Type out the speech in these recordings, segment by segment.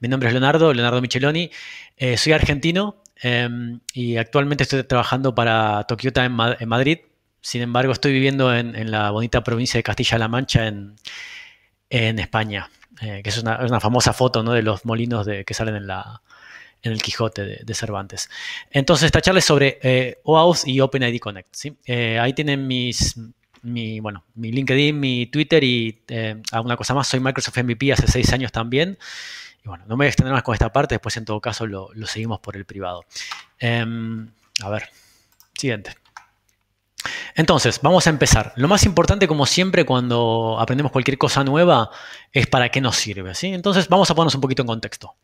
Mi nombre es Leonardo, Leonardo Micheloni. Eh, soy argentino em, y actualmente estoy trabajando para Toyota en, Madrid. Sin embargo, estoy viviendo en, la bonita provincia de Castilla-La Mancha, en, España. Eh, que es una, famosa foto ¿no? de los molinos de, que salen en, la, en el Quijote de, Cervantes. Entonces, esta charla es sobre eh, OAuth y OpenID Connect. Eh, ahí tienen mis, mi, bueno, mi LinkedIn, mi Twitter y alguna cosa más. Soy Microsoft MVP hace seis años también. Y bueno, no me voy a extender más con esta parte, después en todo caso lo, seguimos por el privado. Em, a ver, siguiente. Entonces, vamos a empezar. Lo más importante, como siempre, cuando aprendemos cualquier cosa nueva, es para qué nos sirve. Entonces, vamos a ponernos un poquito en contexto.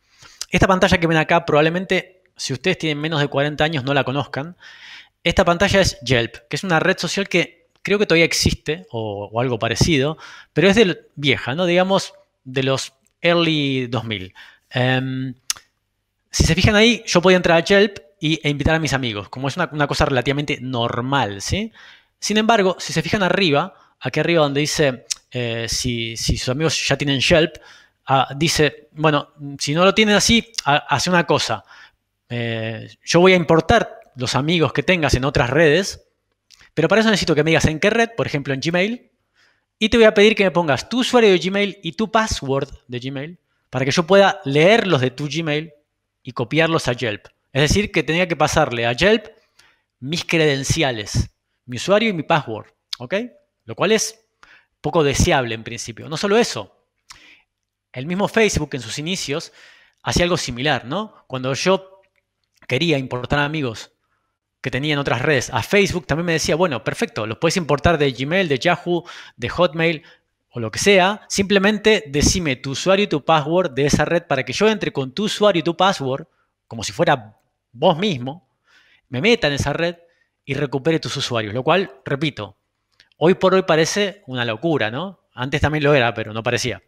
Esta pantalla que ven acá, probablemente, si ustedes tienen menos de 40 años, no la conozcan. Esta pantalla es Yelp, que es una red social que creo que todavía existe o, algo parecido, pero es de vieja, ¿no? Digamos, de los early 2000. Em, si se fijan ahí, yo podía entrar a Yelp e invitar a mis amigos, como es una, cosa relativamente normal, ¿sí? Sin embargo, si se fijan arriba, aquí arriba donde dice eh, si, sus amigos ya tienen Yelp, ah, dice, bueno, si no lo tienen así, hace una cosa. Eh, yo voy a importar los amigos que tengas en otras redes, pero para eso necesito que me digas en qué red, por ejemplo en Gmail, y te voy a pedir que me pongas tu usuario de Gmail y tu password de Gmail para que yo pueda leer los de tu Gmail y copiarlos a Yelp. Es decir, que tenía que pasarle a Yelp mis credenciales, mi usuario y mi password. ¿Ok? Lo cual es poco deseable en principio. No solo eso, el mismo Facebook en sus inicios hacía algo similar, ¿no? Cuando yo quería importar amigos que tenía en otras redes a Facebook, también me decía, bueno, perfecto, los puedes importar de Gmail, de Yahoo, de Hotmail o lo que sea. Simplemente decime tu usuario y tu password de esa red para que yo entre con tu usuario y tu password, como si fuera vos mismo, me meta en esa red y recupere tus usuarios. Lo cual, repito, hoy por hoy parece una locura, ¿no? Antes también lo era, pero no parecía.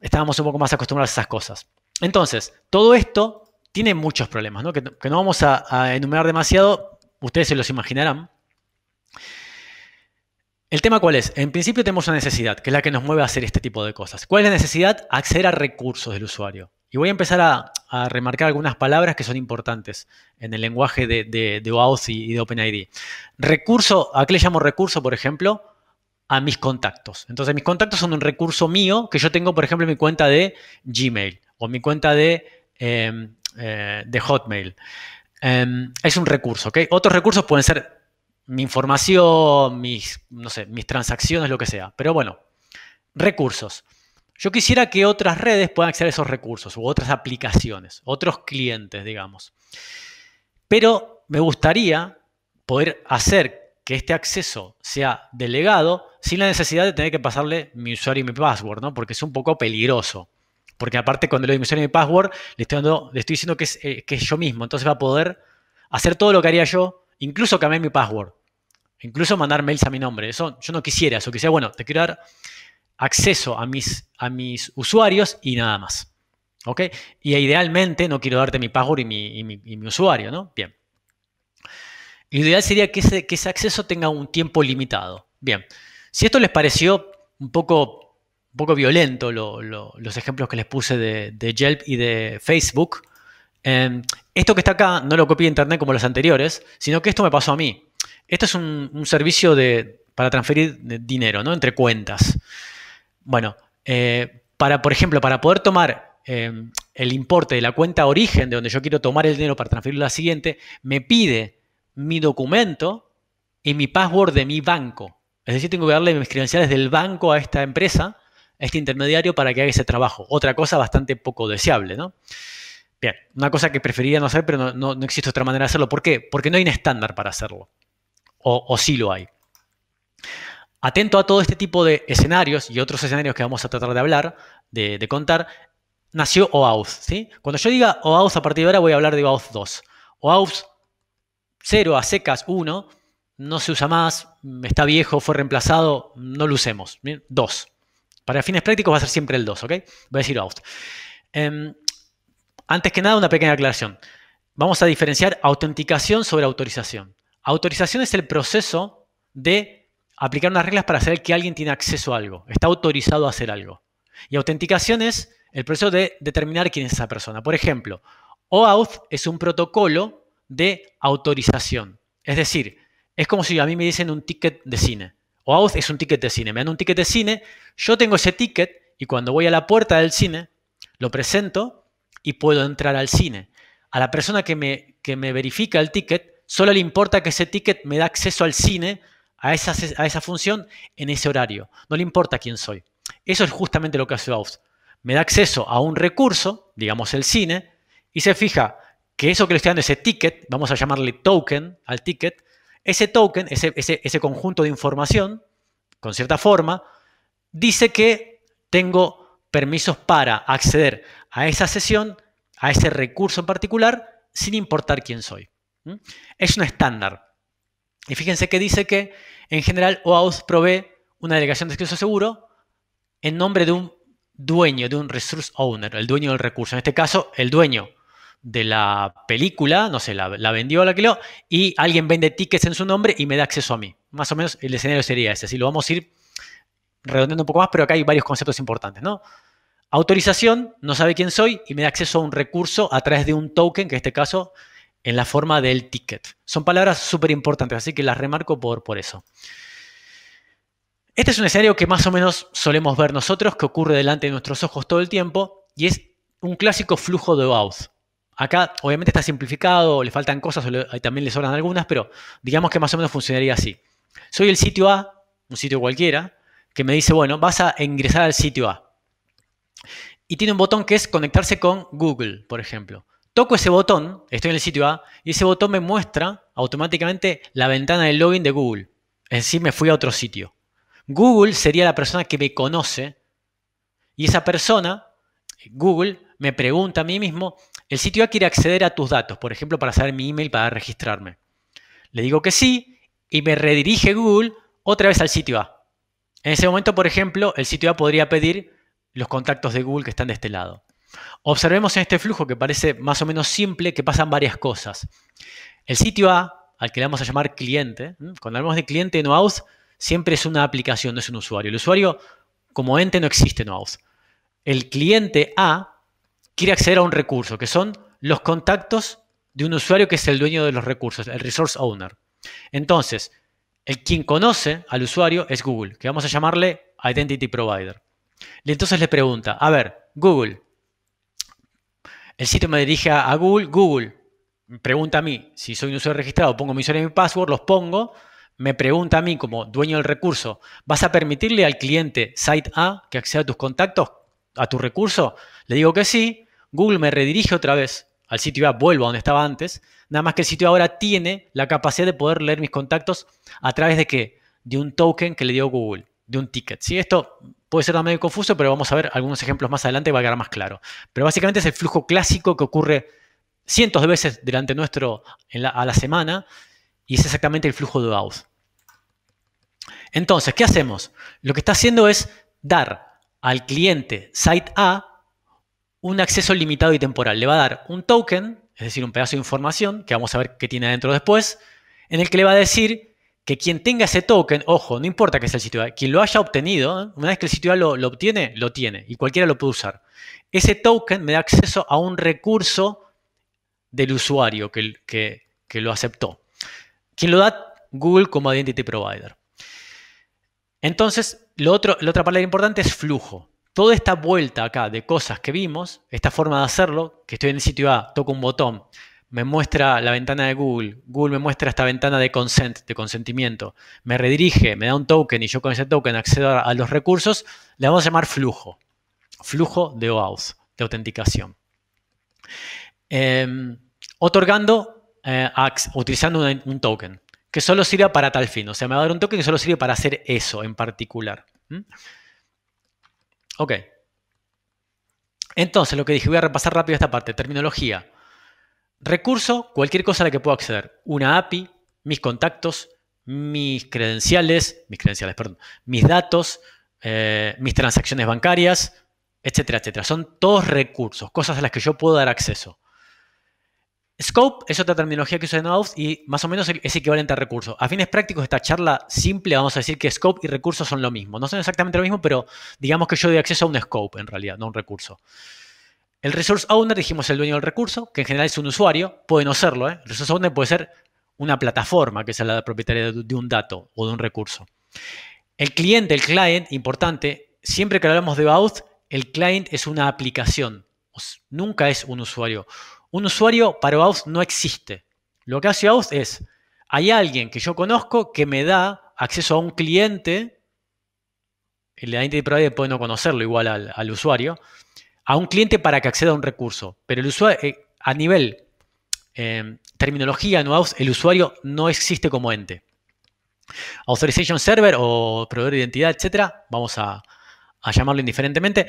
Estábamos un poco más acostumbrados a esas cosas. Entonces, todo esto tiene muchos problemas, ¿no? Que, no vamos a, enumerar demasiado, ustedes se los imaginarán. El tema cuál es? En principio tenemos una necesidad, que es la que nos mueve a hacer este tipo de cosas. ¿Cuál es la necesidad? Acceder a recursos del usuario. Y voy a empezar a, remarcar algunas palabras que son importantes en el lenguaje de, OAuth y de OpenID. Recurso, ¿a qué le llamo recurso, por ejemplo? a mis contactos. Entonces, mis contactos son un recurso mío que yo tengo, por ejemplo, en mi cuenta de Gmail o mi cuenta de em, eh, de Hotmail. Em, es un recurso, ¿ok? Otros recursos pueden ser mi información, mis, no sé, mis transacciones, lo que sea. Pero bueno, recursos. Yo quisiera que otras redes puedan acceder a esos recursos u otras aplicaciones, otros clientes, digamos. Pero me gustaría poder hacer que este acceso sea delegado sin la necesidad de tener que pasarle mi usuario y mi password, ¿no? Porque es un poco peligroso. Porque aparte cuando le doy mi password, le estoy, le estoy diciendo eh, que es, yo mismo. Entonces va a poder hacer todo lo que haría yo, incluso cambiar mi password. Incluso mandar mails a mi nombre. Eso yo no quisiera. Eso quisiera, bueno, te quiero dar acceso a mis, a mis usuarios y nada más. ¿Ok? Y idealmente no quiero darte mi password y mi, usuario, ¿no? Bien. Lo ideal sería que que ese acceso tenga un tiempo limitado. Bien. Si esto les pareció un poco un poco violento los ejemplos que les puse de, Yelp y de Facebook. Em, esto que está acá no lo copié de internet como los anteriores, sino que esto me pasó a mí. Esto es un, servicio para transferir dinero, ¿no? Entre cuentas. Bueno, eh, para, por ejemplo, para poder tomar em, el importe de la cuenta origen de donde yo quiero tomar el dinero para transferirlo a la siguiente, me pide mi documento y mi password de mi banco. Es decir, tengo que darle mis credenciales del banco a esta empresa este intermediario para que haga ese trabajo. Otra cosa bastante poco deseable, ¿no? Bien, una cosa que preferiría no hacer, pero no, existe otra manera de hacerlo. ¿Por qué? Porque no hay un estándar para hacerlo. O, sí lo hay. Atento a todo este tipo de escenarios y otros escenarios que vamos a tratar de hablar, de, contar, nació OAuth. ¿sí? Cuando yo diga OAuth a partir de ahora voy a hablar de OAuth 2. OAuth 0 a secas 1 no se usa más, está viejo, fue reemplazado, no lo usemos. 2. Para fines prácticos va a ser siempre el 2, ¿ok? Voy a decir out. Em, antes que nada, una pequeña aclaración. Vamos a diferenciar autenticación sobre autorización. Autorización es el proceso de aplicar unas reglas para saber que alguien tiene acceso a algo, está autorizado a hacer algo. Y autenticación es el proceso de determinar quién es esa persona. Por ejemplo, OAuth es un protocolo de autorización. Es decir, es como si a mí me dicen un ticket de cine. O es un ticket de cine. Me dan un ticket de cine, yo tengo ese ticket y cuando voy a la puerta del cine, lo presento y puedo entrar al cine. A la persona que me, que me verifica el ticket, solo le importa que ese ticket me da acceso al cine, a esa, a esa función, en ese horario. No le importa quién soy. Eso es justamente lo que hace OAuth. Me da acceso a un recurso, digamos el cine, y se fija que eso que le estoy dando, ese ticket, vamos a llamarle token al ticket, ese token, ese, conjunto de información, con cierta forma, dice que tengo permisos para acceder a esa sesión, a ese recurso en particular, sin importar quién soy. Es un estándar. Y fíjense que dice que en general OAuth provee una delegación de acceso seguro en nombre de un dueño, de un resource owner, el dueño del recurso. En este caso, el dueño de la película, no sé, la, vendió vendió, la lo, y alguien vende tickets en su nombre y me da acceso a mí. Más o menos el escenario sería ese. Así lo vamos a ir redondeando un poco más, pero acá hay varios conceptos importantes, ¿no? Autorización, no sabe quién soy y me da acceso a un recurso a través de un token, que en este caso en la forma del ticket. Son palabras súper importantes, así que las remarco por, por eso. Este es un escenario que más o menos solemos ver nosotros, que ocurre delante de nuestros ojos todo el tiempo, y es un clásico flujo de OAuth. Acá obviamente está simplificado, le faltan cosas, también le sobran algunas, pero digamos que más o menos funcionaría así. Soy el sitio A, un sitio cualquiera, que me dice, bueno, vas a ingresar al sitio A. Y tiene un botón que es conectarse con Google, por ejemplo. Toco ese botón, estoy en el sitio A, y ese botón me muestra automáticamente la ventana de login de Google. Es decir, me fui a otro sitio. Google sería la persona que me conoce y esa persona, Google, me pregunta a mí mismo el sitio A quiere acceder a tus datos, por ejemplo, para saber mi email para registrarme. Le digo que sí y me redirige Google otra vez al sitio A. En ese momento, por ejemplo, el sitio A podría pedir los contactos de Google que están de este lado. Observemos en este flujo que parece más o menos simple que pasan varias cosas. El sitio A, al que le vamos a llamar cliente, cuando hablamos de cliente en OAuth, siempre es una aplicación, no es un usuario. El usuario como ente no existe en OAuth. El cliente A quiere acceder a un recurso, que son los contactos de un usuario que es el dueño de los recursos, el resource owner. Entonces, el quien conoce al usuario es Google, que vamos a llamarle Identity Provider. Y entonces le pregunta, a ver, Google, el sitio me dirige a Google, Google pregunta a mí si soy un usuario registrado, pongo mi usuario y mi password, los pongo, me pregunta a mí como dueño del recurso, ¿vas a permitirle al cliente Site A que acceda a tus contactos, a tu recurso? Le digo que sí, Google me redirige otra vez al sitio web, vuelvo a donde estaba antes, nada más que el sitio ahora tiene la capacidad de poder leer mis contactos a través de qué? De un token que le dio Google, de un ticket. Esto puede ser también confuso, pero vamos a ver algunos ejemplos más adelante y va a quedar más claro. Pero básicamente es el flujo clásico que ocurre cientos de veces durante nuestro a la semana y es exactamente el flujo de out. Entonces, ¿qué hacemos? Lo que está haciendo es dar al cliente Site A un acceso limitado y temporal. Le va a dar un token, es decir, un pedazo de información, que vamos a ver qué tiene adentro después, en el que le va a decir que quien tenga ese token, ojo, no importa que sea el sitio A, quien lo haya obtenido, ¿eh? una vez que el sitio A lo, obtiene, lo tiene y cualquiera lo puede usar. Ese token me da acceso a un recurso del usuario que, que lo aceptó. Quien lo da Google como Identity Provider. Entonces, lo otro, la otra palabra importante es flujo toda esta vuelta acá de cosas que vimos, esta forma de hacerlo, que estoy en el sitio A, toco un botón, me muestra la ventana de Google, Google me muestra esta ventana de consent, de consentimiento, me redirige, me da un token y yo con ese token accedo a, los recursos, le vamos a llamar flujo, flujo de OAuth, de autenticación. Em, otorgando, eh, utilizando un, token, que solo sirva para tal fin, o sea, me va a dar un token que solo sirve para hacer eso en particular. Ok. Entonces, lo que dije, voy a repasar rápido esta parte, terminología. Recurso, cualquier cosa a la que pueda acceder. Una API, mis contactos, mis credenciales, mis credenciales, perdón, mis datos, eh, mis transacciones bancarias, etcétera, etcétera. Son todos recursos, cosas a las que yo puedo dar acceso. Scope es otra terminología que usa en y más o menos es equivalente a recurso. A fines prácticos, esta charla simple, vamos a decir que scope y recurso son lo mismo. No son exactamente lo mismo, pero digamos que yo doy acceso a un scope en realidad, no a un recurso. El resource owner, dijimos el dueño del recurso, que en general es un usuario, puede no serlo. ¿eh? El resource owner puede ser una plataforma, que sea la propietaria de un dato o de un recurso. El cliente, el client, importante, siempre que hablamos de OAuth, el client es una aplicación, nunca es un usuario. Un usuario para OAuth no existe. Lo que hace OAuth es, hay alguien que yo conozco que me da acceso a un cliente, el identity provider puede no conocerlo igual al, usuario, a un cliente para que acceda a un recurso. Pero el usuario, eh, a nivel em, terminología en OAuth, el usuario no existe como ente. Authorization Server o proveedor de identidad, etcétera, vamos a llamarlo indiferentemente,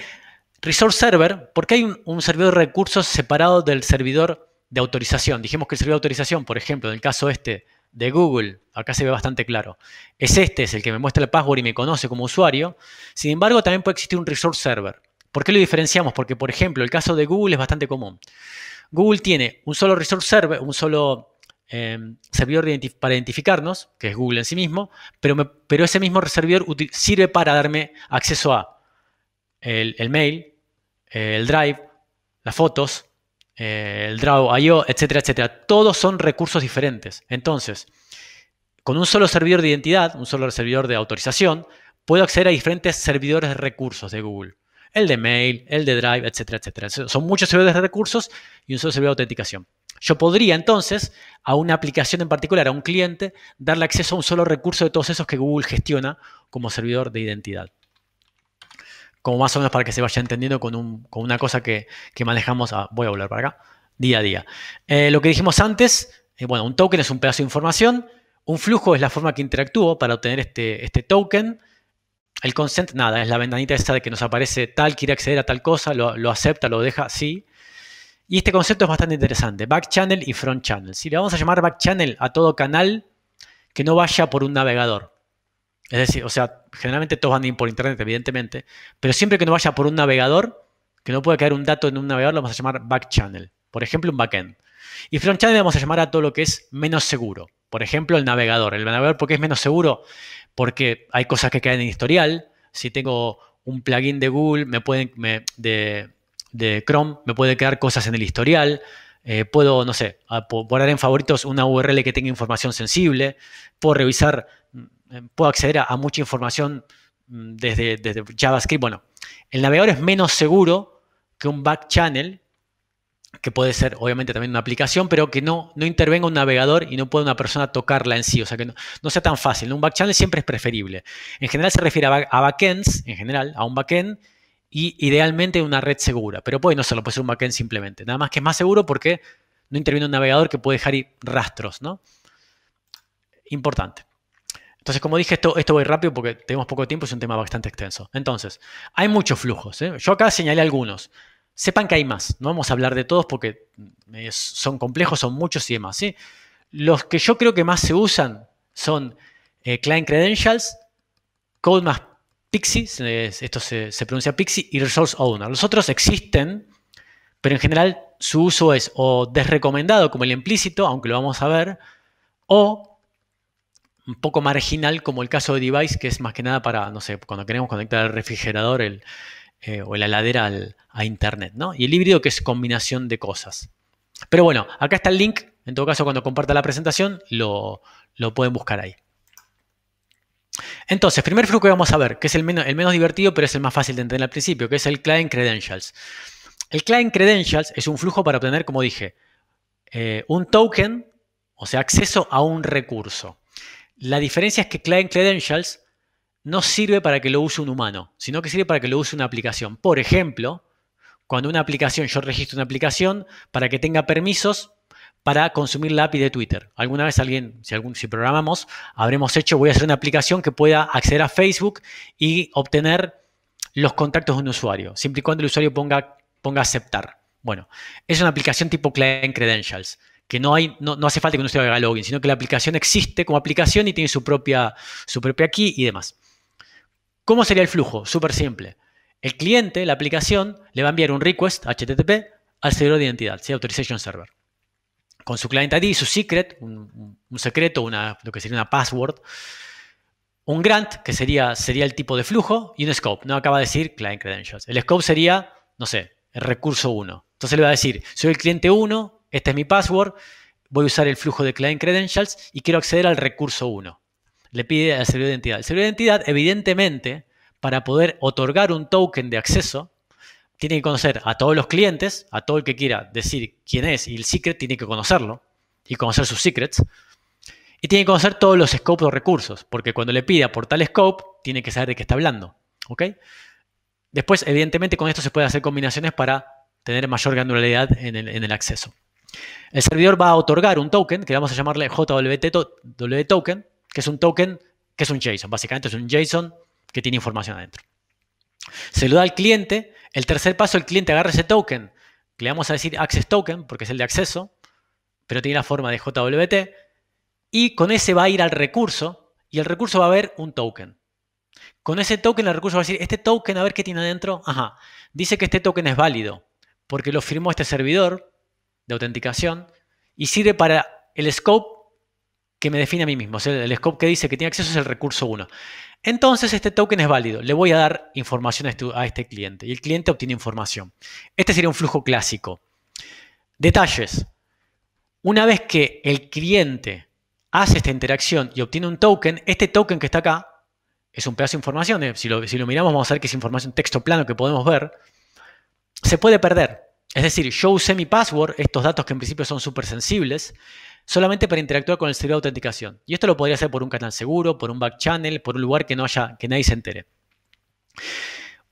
Resource Server, ¿por qué hay un, servidor de recursos separado del servidor de autorización. Dijimos que el servidor de autorización, por ejemplo, en el caso este de Google, acá se ve bastante claro, es este, es el que me muestra el password y me conoce como usuario. Sin embargo, también puede existir un resource server. ¿Por qué lo diferenciamos? Porque, por ejemplo, el caso de Google es bastante común. Google tiene un solo resource server, un solo eh, servidor para identificarnos, que es Google en sí mismo, pero, pero ese mismo servidor sirve para darme acceso a el, el mail, eh, el Drive, las fotos, eh, el Draw.io, etcétera, etcétera. Todos son recursos diferentes. Entonces, con un solo servidor de identidad, un solo servidor de autorización, puedo acceder a diferentes servidores de recursos de Google. El de mail, el de Drive, etcétera, etcétera. Son muchos servidores de recursos y un solo servidor de autenticación. Yo podría entonces a una aplicación en particular, a un cliente, darle acceso a un solo recurso de todos esos que Google gestiona como servidor de identidad como más o menos para que se vaya entendiendo con, una cosa que, manejamos, a, voy a volver para acá, día a día. Eh, lo que dijimos antes, eh, bueno, un token es un pedazo de información, un flujo es la forma que interactúo para obtener este, este token, el consent, nada, es la ventanita esa de que nos aparece tal, quiere acceder a tal cosa, lo, acepta, lo deja, sí. Y este concepto es bastante interesante, back channel y front channel. Si le vamos a llamar back channel a todo canal que no vaya por un navegador. Es decir, o sea, generalmente todos van a ir por internet, evidentemente, pero siempre que no vaya por un navegador, que no pueda caer un dato en un navegador, lo vamos a llamar back channel. Por ejemplo, un backend. Y front channel vamos a llamar a todo lo que es menos seguro. Por ejemplo, el navegador. El navegador, ¿por qué es menos seguro? Porque hay cosas que caen en historial. Si tengo un plugin de Google, me pueden, de, Chrome, me pueden quedar cosas en el historial. Eh, puedo, no sé, poner en favoritos una URL que tenga información sensible. Puedo revisar puedo acceder a, mucha información mm, desde, JavaScript. Bueno, el navegador es menos seguro que un back channel, que puede ser obviamente también una aplicación, pero que no, no intervenga un navegador y no puede una persona tocarla en sí. O sea, que no, no sea tan fácil. Un back channel siempre es preferible. En general se refiere a, backends, en general, a un backend y idealmente una red segura. Pero puede no solo puede ser un backend simplemente. Nada más que es más seguro porque no interviene un navegador que puede dejar rastros, ¿no? Importante. Entonces, como dije, esto, esto voy rápido porque tenemos poco tiempo, es un tema bastante extenso. Entonces, hay muchos flujos. ¿eh? Yo acá señalé algunos. Sepan que hay más. No vamos a hablar de todos porque eh, son complejos, son muchos y demás. Los que yo creo que más se usan son eh, Client Credentials, Code más Pixie, esto se, se, pronuncia Pixie, y Resource Owner. Los otros existen, pero en general su uso es o desrecomendado como el implícito, aunque lo vamos a ver, o un poco marginal como el caso de Device, que es más que nada para, no sé, cuando queremos conectar el refrigerador eh, o la heladera a Internet, ¿no? Y el híbrido que es combinación de cosas. Pero bueno, acá está el link, en todo caso cuando comparta la presentación lo, pueden buscar ahí. Entonces, primer flujo que vamos a ver, que es el menos, el menos divertido, pero es el más fácil de entender al principio, que es el client credentials. El client credentials es un flujo para obtener, como dije, eh, un token, o sea, acceso a un recurso. La diferencia es que Client Credentials no sirve para que lo use un humano, sino que sirve para que lo use una aplicación. Por ejemplo, cuando una aplicación, yo registro una aplicación para que tenga permisos para consumir la API de Twitter. Alguna vez alguien, si, programamos, habremos hecho, voy a hacer una aplicación que pueda acceder a Facebook y obtener los contactos de un usuario, siempre y cuando el usuario ponga, ponga aceptar. Bueno, es una aplicación tipo Client Credentials que no, hay, no, hace falta que uno se haga login, sino que la aplicación existe como aplicación y tiene su propia, su propia key y demás. ¿Cómo sería el flujo? Súper simple. El cliente, la aplicación, le va a enviar un request HTTP al servidor de identidad, Authorization Server. Con su client ID, su secret, un, secreto, una, lo que sería una password, un grant, que sería, sería el tipo de flujo, y un scope. No acaba de decir client credentials. El scope sería, no sé, el recurso 1. Entonces le va a decir, soy el cliente 1, este es mi password, voy a usar el flujo de client credentials y quiero acceder al recurso 1. Le pide al servidor de identidad. El servidor de identidad, evidentemente, para poder otorgar un token de acceso, tiene que conocer a todos los clientes, a todo el que quiera decir quién es, y el secret tiene que conocerlo y conocer sus secrets. Y tiene que conocer todos los scopes o recursos, porque cuando le pida por tal scope, tiene que saber de qué está hablando. ¿ok? Después, evidentemente, con esto se puede hacer combinaciones para tener mayor granularidad en el acceso. El servidor va a otorgar un token, que vamos a llamarle JWT token, que es un token, que es un JSON. Básicamente es un JSON que tiene información adentro. Se lo da al cliente. El tercer paso, el cliente agarra ese token. Le vamos a decir access token, porque es el de acceso, pero tiene la forma de JWT. Y con ese va a ir al recurso y el recurso va a ver un token. Con ese token el recurso va a decir, este token, a ver qué tiene adentro. Ajá, dice que este token es válido porque lo firmó este servidor de autenticación y sirve para el scope que me define a mí mismo. O sea, el scope que dice que tiene acceso es el recurso 1. Entonces, este token es válido. Le voy a dar información este, a este, cliente y el cliente obtiene información. Este sería un flujo clásico. Detalles. Una vez que el cliente hace esta interacción y obtiene un token, este token que está acá es un pedazo de información. Eh, si lo, miramos, vamos a ver que es información texto plano que podemos ver. Se puede perder. Es decir, yo usé mi password, estos datos que en principio son súper sensibles, solamente para interactuar con el servidor de autenticación. Y esto lo podría hacer por un canal seguro, por un back channel, por un lugar que no haya, que nadie se entere.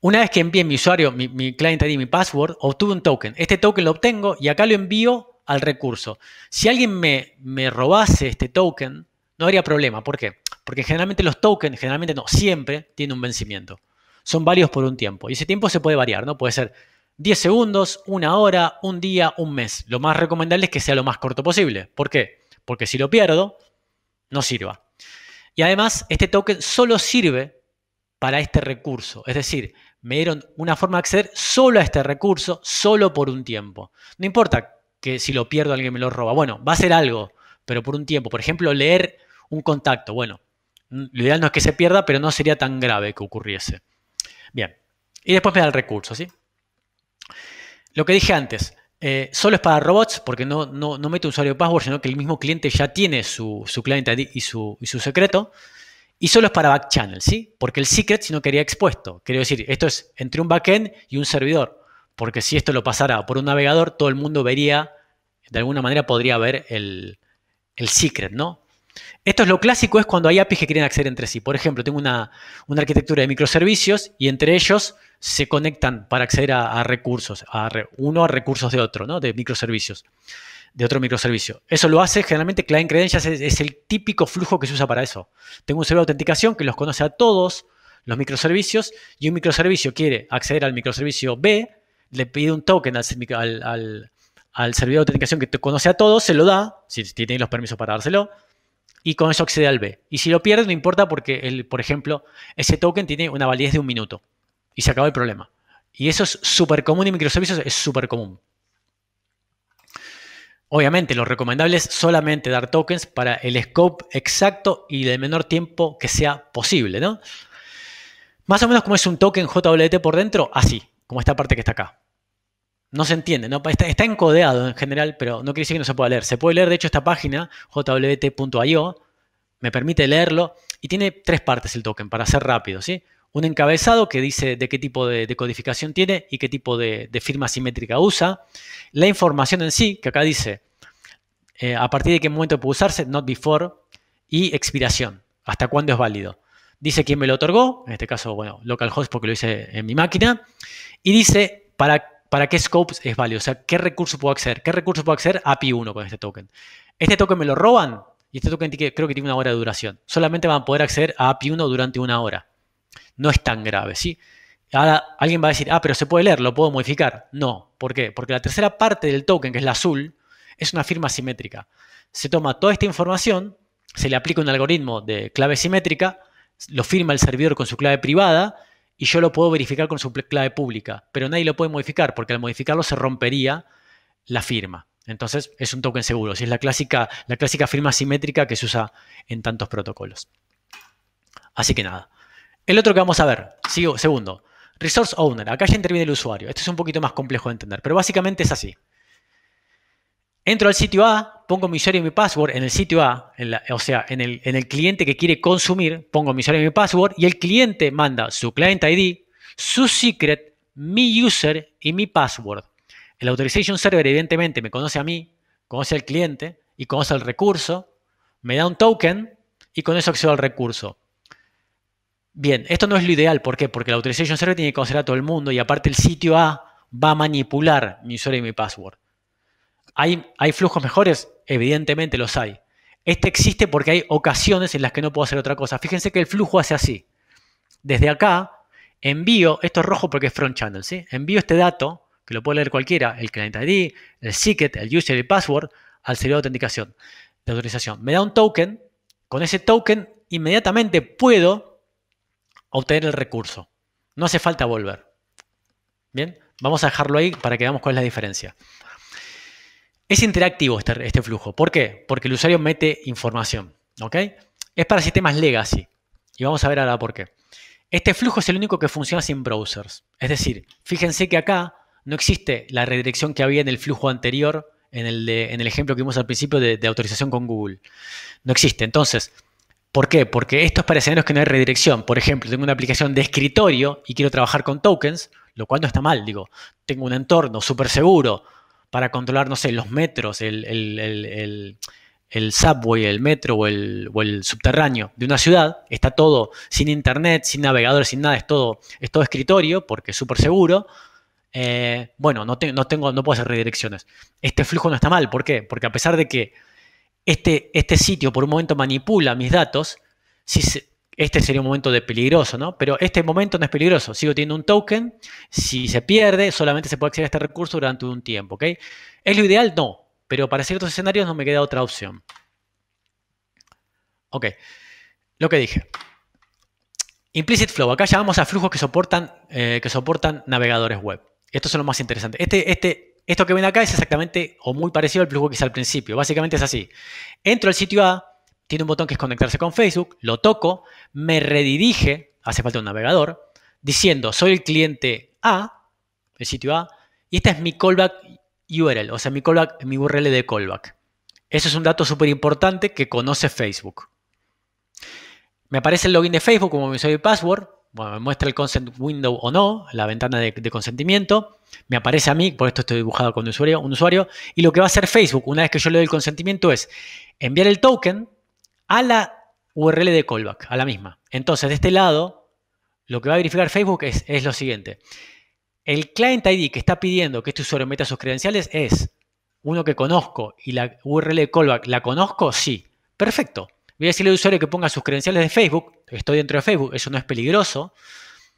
Una vez que envíe mi usuario, mi, cliente, client ID, mi password, obtuve un token. Este token lo obtengo y acá lo envío al recurso. Si alguien me, me robase este token, no habría problema. ¿Por qué? Porque generalmente los tokens, generalmente no, siempre tienen un vencimiento. Son válidos por un tiempo. Y ese tiempo se puede variar, ¿no? Puede ser 10 segundos, una hora, un día, un mes. Lo más recomendable es que sea lo más corto posible. ¿Por qué? Porque si lo pierdo, no sirva. Y además, este token solo sirve para este recurso. Es decir, me dieron una forma de acceder solo a este recurso, solo por un tiempo. No importa que si lo pierdo alguien me lo roba. Bueno, va a ser algo, pero por un tiempo. Por ejemplo, leer un contacto. Bueno, lo ideal no es que se pierda, pero no sería tan grave que ocurriese. Bien. Y después me da el recurso, ¿sí? Lo que dije antes, eh, solo es para robots porque no, no, no mete usuario password, sino que el mismo cliente ya tiene su, su client ID y su, secreto. Y solo es para backchannel, ¿sí? Porque el secret si no quería expuesto. Quiero decir, esto es entre un backend y un servidor. Porque si esto lo pasara por un navegador, todo el mundo vería, de alguna manera podría ver el, secret, ¿no? Esto es lo clásico, es cuando hay APIs que quieren acceder entre sí. Por ejemplo, tengo una, una arquitectura de microservicios y entre ellos se conectan para acceder a, recursos, a uno a recursos de otro, ¿no? de microservicios, de otro microservicio. Eso lo hace generalmente Client Credentials, es, es el típico flujo que se usa para eso. Tengo un servidor de autenticación que los conoce a todos los microservicios y un microservicio quiere acceder al microservicio B, le pide un token al, servidor de autenticación que te conoce a todos, se lo da, si tiene los permisos para dárselo, y con eso accede al B. Y si lo pierde, no importa porque, el, por ejemplo, ese token tiene una validez de un minuto y se acabó el problema. Y eso es súper común y microservicios es súper común. Obviamente, lo recomendable es solamente dar tokens para el scope exacto y del menor tiempo que sea posible, ¿no? Más o menos como es un token JWT por dentro, así, como esta parte que está acá. No se entiende, ¿no? Está, está, encodeado en general, pero no quiere decir que no se pueda leer. Se puede leer, de hecho, esta página, jwt.io, me permite leerlo y tiene tres partes el token, para ser rápido, ¿sí? un encabezado que dice de qué tipo de, codificación tiene y qué tipo de, firma simétrica usa, la información en sí, que acá dice eh, a partir de qué momento puede usarse, not before, y expiración, hasta cuándo es válido. Dice quién me lo otorgó, en este caso, bueno, localhost porque lo hice en mi máquina, y dice para, para qué scopes es válido, o sea, qué recurso puedo acceder, qué recurso puedo acceder API 1 con este token. Este token me lo roban y este token creo que tiene una hora de duración. Solamente van a poder acceder a API 1 durante una hora no es tan grave, ¿sí? Ahora alguien va a decir, ah, pero se puede leer, lo puedo modificar. No, ¿por qué? Porque la tercera parte del token, que es la azul, es una firma simétrica. Se toma toda esta información, se le aplica un algoritmo de clave simétrica, lo firma el servidor con su clave privada y yo lo puedo verificar con su clave pública, pero nadie lo puede modificar porque al modificarlo se rompería la firma. Entonces es un token seguro, si es la clásica, la clásica firma simétrica que se usa en tantos protocolos. Así que nada. El otro que vamos a ver, sigo, segundo, Resource Owner. Acá ya interviene el usuario. Esto es un poquito más complejo de entender, pero básicamente es así. Entro al sitio A, pongo mi usuario y mi password en el sitio A, o sea, en el, cliente que quiere consumir, pongo mi usuario y mi password y el cliente manda su client ID, su secret, mi user y mi password. El authorization server evidentemente me conoce a mí, conoce al cliente y conoce el recurso, me da un token y con eso accedo al recurso. Bien, esto no es lo ideal, ¿por qué? Porque la Authorization Server tiene que conocer a todo el mundo y aparte el sitio A va a manipular mi usuario y mi password. ¿Hay, flujos mejores? Evidentemente los hay. Este existe porque hay ocasiones en las que no puedo hacer otra cosa. Fíjense que el flujo hace así. Desde acá envío, esto es rojo porque es front channel, ¿sí? envío este dato, que lo puede leer cualquiera, el client ID, el secret, el user y el password, al servidor de autenticación, de autorización. Me da un token, con ese token inmediatamente puedo obtener el recurso. No hace falta volver. Bien, vamos a dejarlo ahí para que veamos cuál es la diferencia. Es interactivo este, este flujo. ¿Por qué? Porque el usuario mete información. ¿Ok? Es para sistemas legacy. Y vamos a ver ahora por qué. Este flujo es el único que funciona sin browsers. Es decir, fíjense que acá no existe la redirección que había en el flujo anterior, en el, ejemplo que vimos al principio de autorización con Google. No existe. Entonces, ¿Por qué? Porque esto es para escenarios que no hay redirección. Por ejemplo, tengo una aplicación de escritorio y quiero trabajar con tokens, lo cual no está mal. Digo, tengo un entorno súper seguro para controlar, no sé, los metros, el, subway, el metro o, el, subterráneo de una ciudad. Está todo sin internet, sin navegador, sin nada. Es todo, es todo escritorio porque es súper seguro. Eh, bueno, no, tengo, no puedo hacer redirecciones. Este flujo no está mal. ¿Por qué? Porque a pesar de que este, este, sitio por un momento manipula mis datos, si este sería un momento de peligroso, ¿no? Pero este momento no es peligroso. Sigo teniendo un token. Si se pierde, solamente se puede acceder a este recurso durante un tiempo, ¿ok? ¿Es lo ideal? No. Pero para ciertos escenarios no me queda otra opción. Ok. Lo que dije. Implicit Flow. Acá llamamos a flujos que soportan, eh, que soportan navegadores web. Esto es lo más interesante. Este, este esto que ven acá es exactamente o muy parecido al plugin que hice al principio. Básicamente es así. Entro al sitio A, tiene un botón que es conectarse con Facebook, lo toco, me redirige, hace falta un navegador, diciendo soy el cliente A, el sitio A, y esta es mi callback URL, o sea, mi callback, mi URL de callback. Eso es un dato súper importante que conoce Facebook. Me aparece el login de Facebook como mi usuario y password, bueno, me muestra el consent window o no, la ventana de, consentimiento, me aparece a mí, por esto estoy dibujado con un usuario, un usuario, y lo que va a hacer Facebook una vez que yo le doy el consentimiento es enviar el token a la URL de callback, a la misma. Entonces, de este lado, lo que va a verificar Facebook es, es lo siguiente. El client ID que está pidiendo que este usuario meta sus credenciales es uno que conozco y la URL de callback la conozco, sí. Perfecto. Voy a decirle al usuario que ponga sus credenciales de Facebook, estoy dentro de Facebook, eso no es peligroso.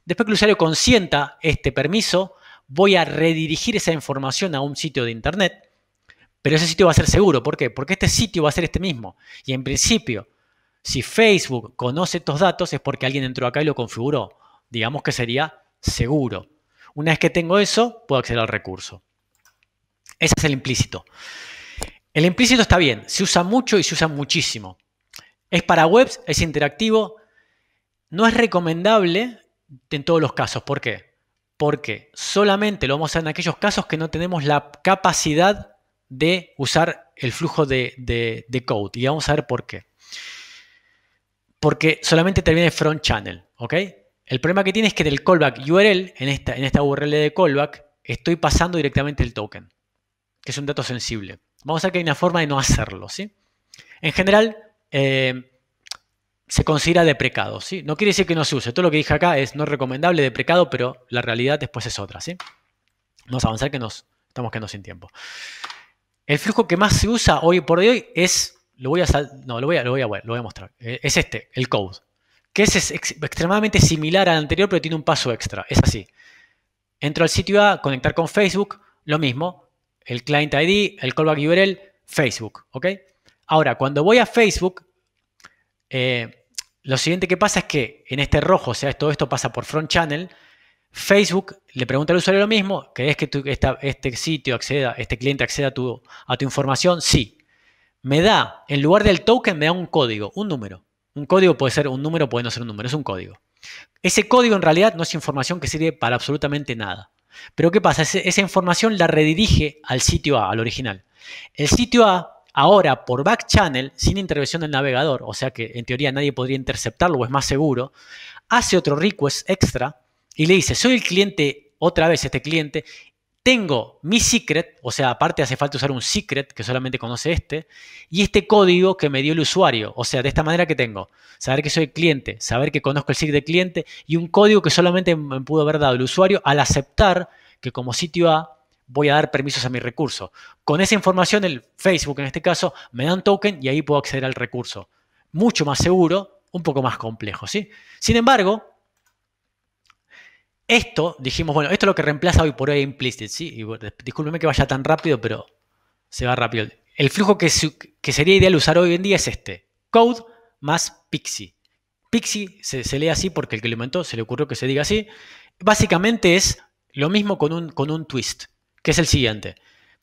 Después que el usuario consienta este permiso, voy a redirigir esa información a un sitio de Internet, pero ese sitio va a ser seguro. ¿Por qué? Porque este sitio va a ser este mismo. Y en principio, si Facebook conoce estos datos es porque alguien entró acá y lo configuró. Digamos que sería seguro. Una vez que tengo eso, puedo acceder al recurso. Ese es el implícito. El implícito está bien, se usa mucho y se usa muchísimo. Es para webs, es interactivo, no es recomendable en todos los casos. ¿Por qué? Porque solamente lo vamos a hacer en aquellos casos que no tenemos la capacidad de usar el flujo de, code. Y vamos a ver por qué. Porque solamente termina el front channel. ¿ok? El problema que tiene es que del callback URL, en esta, en esta URL de callback, estoy pasando directamente el token, que es un dato sensible. Vamos a ver que hay una forma de no hacerlo. ¿sí? En general, eh, se considera deprecado. ¿sí? No quiere decir que no se use. Todo lo que dije acá es no recomendable, deprecado, pero la realidad después es otra. ¿sí? Vamos a avanzar que nos estamos quedando sin tiempo. El flujo que más se usa hoy por hoy es, lo voy a, no, lo voy a, a, a mostrar, eh, es este, el code, que es, extremadamente similar al anterior, pero tiene un paso extra. Es así. Entro al sitio A, conectar con Facebook, lo mismo, el client ID, el callback URL, Facebook, ¿ok? Ahora, cuando voy a Facebook, eh, lo siguiente que pasa es que en este rojo, o sea, todo esto pasa por front channel, Facebook le pregunta al usuario lo mismo, ¿Crees que este sitio acceda, este cliente acceda a tu, a tu información? Sí. Me da, en lugar del token, me da un código, un número. Un código puede ser un número, puede no ser un número, es un código. Ese código en realidad no es información que sirve para absolutamente nada. Pero ¿qué pasa? esa información la redirige al sitio A, al original. El sitio A Ahora, por back channel, sin intervención del navegador, o sea que en teoría nadie podría interceptarlo o es más seguro, hace otro request extra y le dice, soy el cliente, otra vez este cliente, tengo mi secret, o sea, aparte hace falta usar un secret que solamente conoce este, y este código que me dio el usuario, o sea, de esta manera que tengo, saber que soy el cliente, saber que conozco el secret del cliente y un código que solamente me pudo haber dado el usuario al aceptar que como sitio A voy a dar permisos a mi recurso. Con esa información, el Facebook en este caso, me da un token y ahí puedo acceder al recurso. Mucho más seguro, un poco más complejo, ¿sí? Sin embargo, esto, dijimos, bueno, esto es lo que reemplaza hoy por hoy Implicit, ¿sí? Y, discúlpeme que vaya tan rápido, pero se va rápido. El flujo que, sería ideal usar hoy en día es este, Code más Pixie. Pixie se, se, lee así porque el que lo inventó se le ocurrió que se diga así. Básicamente es lo mismo con un, con un twist que es el siguiente.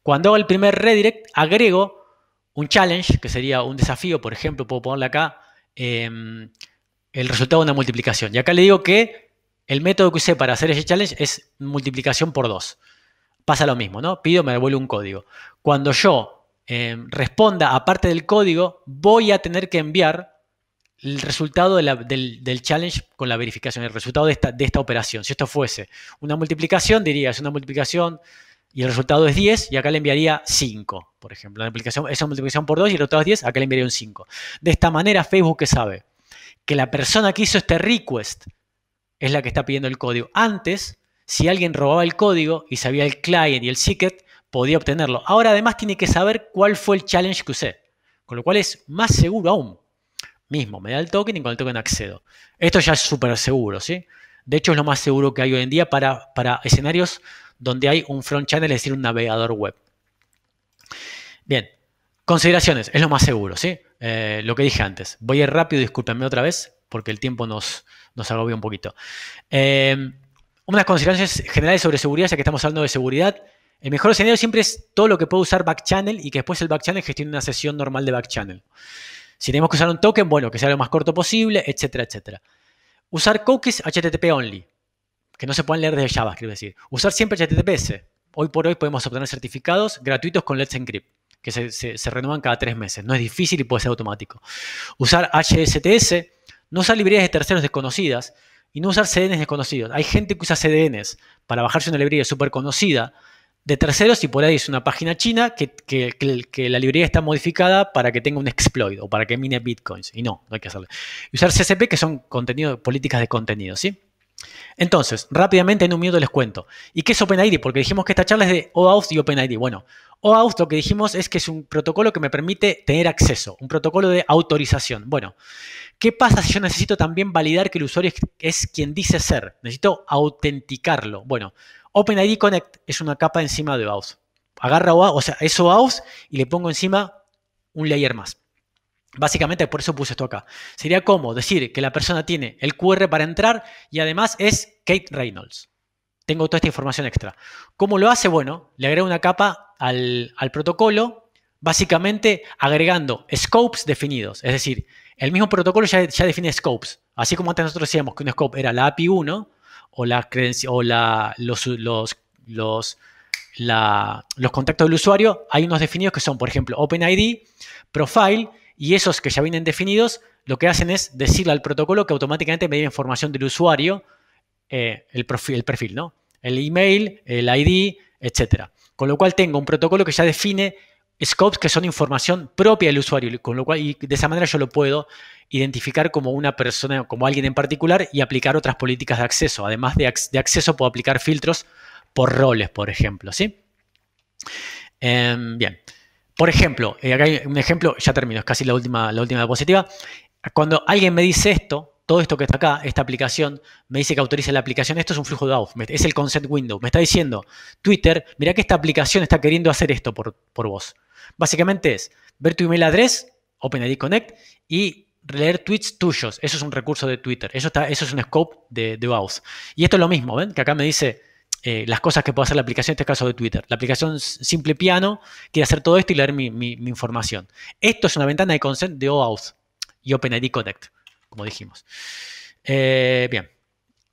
Cuando hago el primer redirect, agrego un challenge, que sería un desafío, por ejemplo, puedo ponerle acá em, el resultado de una multiplicación. Y acá le digo que el método que usé para hacer ese challenge es multiplicación por dos. Pasa lo mismo, ¿no? Pido, me devuelve un código. Cuando yo em, responda a parte del código, voy a tener que enviar el resultado del, challenge con la verificación, el resultado de esta, de esta operación. Si esto fuese una multiplicación, diría, es una multiplicación y el resultado es 10 y acá le enviaría 5, por ejemplo. La aplicación esa multiplicación por 2 y el resultado es 10, acá le enviaría un 5. De esta manera Facebook que sabe que la persona que hizo este request es la que está pidiendo el código. Antes, si alguien robaba el código y sabía el client y el secret, podía obtenerlo. Ahora además tiene que saber cuál fue el challenge que usé, con lo cual es más seguro aún. Mismo, me da el token y con el token accedo. Esto ya es súper seguro, ¿sí? De hecho es lo más seguro que hay hoy en día para, para escenarios donde hay un front channel, es decir, un navegador web. Bien, consideraciones, es lo más seguro, ¿sí? Eh, lo que dije antes. Voy a ir rápido, discúlpenme otra vez, porque el tiempo nos, nos agobia un poquito. Eh, unas consideraciones generales sobre seguridad, ya que estamos hablando de seguridad. El mejor escenario siempre es todo lo que puedo usar back-channel y que después el back-channel gestione una sesión normal de back-channel. Si tenemos que usar un token, bueno, que sea lo más corto posible, etcétera, etcétera. Usar cookies HTTP only que no se pueden leer desde JavaScript, quiero decir, usar siempre HTTPS. Hoy por hoy podemos obtener certificados gratuitos con Let's Encrypt, que se, renuevan cada tres meses. No es difícil y puede ser automático. Usar HSTS, no usar librerías de terceros desconocidas y no usar CDNs desconocidos. Hay gente que usa CDNs para bajarse una librería súper conocida de terceros y por ahí es una página china que, la librería está modificada para que tenga un exploit o para que mine bitcoins. Y no, no hay que hacerlo. Y usar CCP, que son políticas de contenido, ¿sí? Entonces, rápidamente en un minuto les cuento. ¿Y qué es OpenID? Porque dijimos que esta charla es de OAuth y OpenID. Bueno, OAuth lo que dijimos es que es un protocolo que me permite tener acceso, un protocolo de autorización. Bueno, ¿qué pasa si yo necesito también validar que el usuario es quien dice ser? Necesito autenticarlo. Bueno, OpenID Connect es una capa encima de OAuth. Agarra OAuth, o sea, es OAuth y le pongo encima un layer más. Básicamente por eso puse esto acá. Sería como decir que la persona tiene el QR para entrar y además es Kate Reynolds. Tengo toda esta información extra. ¿Cómo lo hace? Bueno, le agrega una capa al, protocolo, básicamente agregando scopes definidos. Es decir, el mismo protocolo ya, define scopes. Así como antes nosotros decíamos que un scope era la API 1 o, la o los, los contactos del usuario, hay unos definidos que son, por ejemplo, OpenID, Profile y esos que ya vienen definidos, lo que hacen es decirle al protocolo que automáticamente me dé información del usuario, eh, el, perfil, el, perfil, ¿no? El email, el ID, etcétera. Con lo cual tengo un protocolo que ya define scopes que son información propia del usuario, con lo cual y de esa manera yo lo puedo identificar como una persona, como alguien en particular y aplicar otras políticas de acceso. Además de, acceso puedo aplicar filtros por roles, por ejemplo, ¿sí? Em, bien. Por ejemplo, eh, acá hay un ejemplo, ya termino, es casi la última, la última diapositiva. Cuando alguien me dice esto, todo esto que está acá, esta aplicación, me dice que autorice la aplicación, esto es un flujo de auth, es el consent window. Me está diciendo, Twitter, mira que esta aplicación está queriendo hacer esto por, vos. Básicamente es ver tu email address, OpenID Connect, y leer tweets tuyos. Eso es un recurso de Twitter. Eso, está, eso es un scope de, de Y esto es lo mismo, ¿ven? Que acá me dice, eh, las cosas que puede hacer la aplicación, en este caso de Twitter. La aplicación Simple Piano quiere hacer todo esto y leer mi, información. Esto es una ventana de consent de OAuth y OpenID Connect, como dijimos. Eh, bien,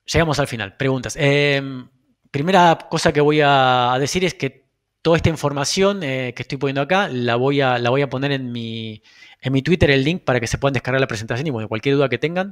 llegamos al final. Preguntas. Eh, primera cosa que voy a decir es que toda esta información que estoy poniendo acá la voy a, la voy a poner en mi, en mi Twitter el link para que se puedan descargar la presentación y cualquier duda que tengan